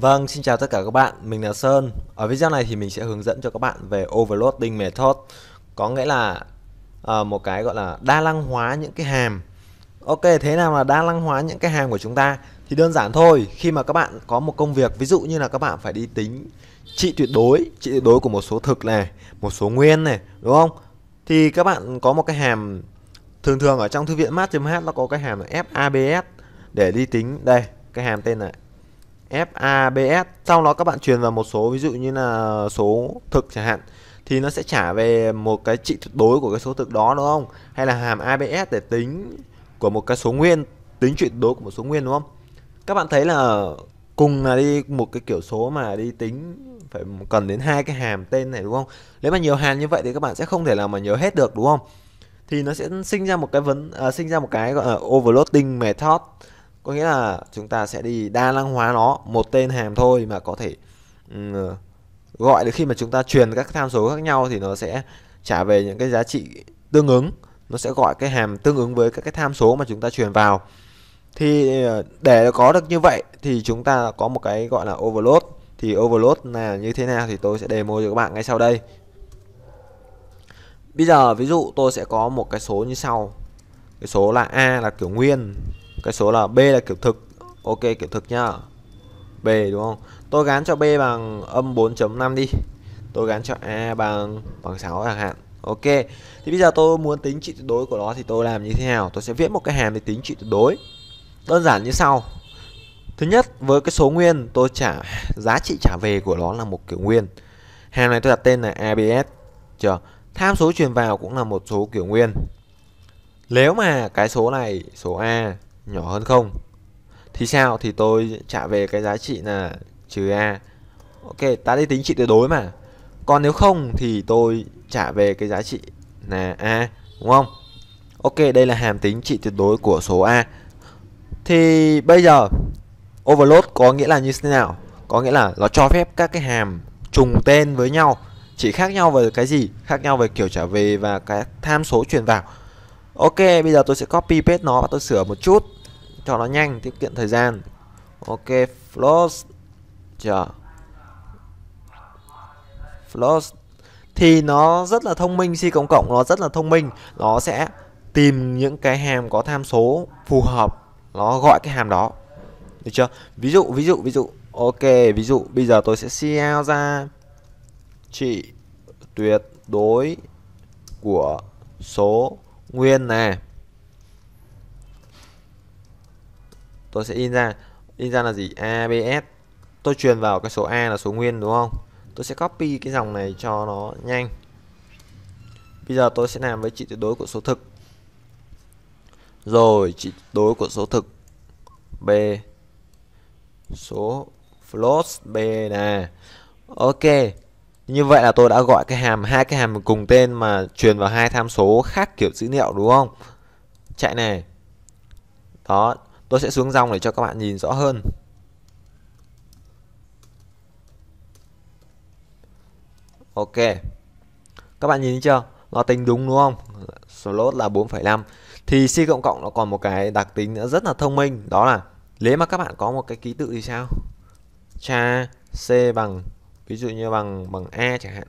Vâng, xin chào tất cả các bạn, mình là Sơn. Ở video này thì mình sẽ hướng dẫn cho các bạn về overloading method, có nghĩa là uh, một cái gọi là đa năng hóa những cái hàm. Ok, thế nào là đa năng hóa những cái hàm của chúng ta? Thì đơn giản thôi, khi mà các bạn có một công việc, ví dụ như là các bạn phải đi tính trị tuyệt đối, trị tuyệt đối của một số thực này, một số nguyên này, đúng không? Thì các bạn có một cái hàm thường thường ở trong thư viện math.h nó có cái hàm là FABS để đi tính đây, cái hàm tên là FABS sau đó các bạn truyền vào một số ví dụ như là số thực chẳng hạn thì nó sẽ trả về một cái trị tuyệt đối của cái số thực đó đúng không hay là hàm ABS để tính của một cái số nguyên tính tuyệt đối của một số nguyên đúng không các bạn thấy là cùng là đi một cái kiểu số mà đi tính phải cần đến hai cái hàm tên này đúng không nếu mà nhiều hàm như vậy thì các bạn sẽ không thể nào mà nhớ hết được đúng không thì nó sẽ sinh ra một cái vấn à, sinh ra một cái gọi là overloading method có nghĩa là chúng ta sẽ đi đa năng hóa nó một tên hàm thôi mà có thể um, gọi được khi mà chúng ta truyền các tham số khác nhau thì nó sẽ trả về những cái giá trị tương ứng nó sẽ gọi cái hàm tương ứng với các cái tham số mà chúng ta truyền vào thì ờ, để có được như vậy thì chúng ta có một cái gọi là overload thì overload là như thế nào thì tôi sẽ demo cho các bạn ngay sau đây bây giờ ví dụ tôi sẽ có một cái số như sau cái số là a là kiểu nguyên cái số là b là kiểu thực ok kiểu thực nhá b đúng không tôi gán cho b bằng âm 4.5 đi tôi gán cho a bằng bằng 6 chẳng hạn ok thì bây giờ tôi muốn tính trị tuyệt đối của nó thì tôi làm như thế nào tôi sẽ viết một cái hàm để tính trị tuyệt đối đơn giản như sau thứ nhất với cái số nguyên tôi trả giá trị trả về của nó là một kiểu nguyên hàm này tôi đặt tên là abs chờ tham số truyền vào cũng là một số kiểu nguyên nếu mà cái số này số a nhỏ hơn không thì sao thì tôi trả về cái giá trị là trừ a ok ta đi tính trị tuyệt đối mà còn nếu không thì tôi trả về cái giá trị là a đúng không ok đây là hàm tính trị tuyệt đối của số a thì bây giờ overload có nghĩa là như thế nào có nghĩa là nó cho phép các cái hàm trùng tên với nhau chỉ khác nhau về cái gì khác nhau về kiểu trả về và cái tham số truyền vào ok bây giờ tôi sẽ copy paste nó và tôi sửa một chút cho nó nhanh tiết kiệm thời gian ok float chờ float thì nó rất là thông minh si cộng cộng nó rất là thông minh nó sẽ tìm những cái hàm có tham số phù hợp nó gọi cái hàm đó được chưa ví dụ ví dụ ví dụ ok ví dụ bây giờ tôi sẽ CL ra trị tuyệt đối của số nguyên này tôi sẽ in ra in ra là gì abs tôi truyền vào cái số a là số nguyên đúng không tôi sẽ copy cái dòng này cho nó nhanh bây giờ tôi sẽ làm với trị tuyệt đối của số thực rồi trị tuyệt đối của số thực b số float b nè ok như vậy là tôi đã gọi cái hàm hai cái hàm cùng tên mà truyền vào hai tham số khác kiểu dữ liệu đúng không chạy này đó tôi sẽ xuống dòng để cho các bạn nhìn rõ hơn ok các bạn nhìn chưa nó tính đúng đúng không slot là 4,5 thì C cộng cộng nó còn một cái đặc tính nữa rất là thông minh đó là nếu mà các bạn có một cái ký tự thì sao cha C bằng ví dụ như bằng bằng A chẳng hạn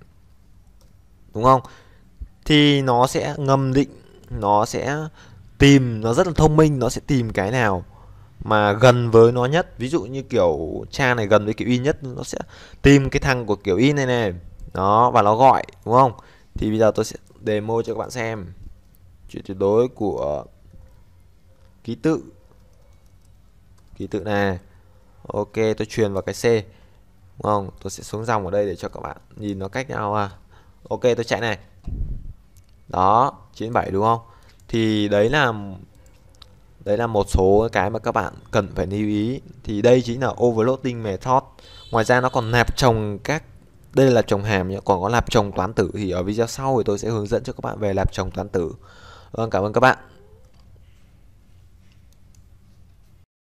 đúng không thì nó sẽ ngầm định nó sẽ tìm nó rất là thông minh nó sẽ tìm cái nào mà gần với nó nhất ví dụ như kiểu cha này gần với kiểu y nhất nó sẽ tìm cái thằng của kiểu y này này nó và nó gọi đúng không thì bây giờ tôi sẽ demo cho các bạn xem chuyện tuyệt đối của ký tự ký tự này ok tôi truyền vào cái c đúng không tôi sẽ xuống dòng ở đây để cho các bạn nhìn nó cách nhau à ok tôi chạy này đó 97 đúng không thì đấy là đấy là một số cái mà các bạn cần phải lưu ý thì đây chính là overloading method ngoài ra nó còn nạp trồng các đây là trồng hàm nhé còn có nạp trồng toán tử thì ở video sau thì tôi sẽ hướng dẫn cho các bạn về nạp trồng toán tử vâng cảm ơn các bạn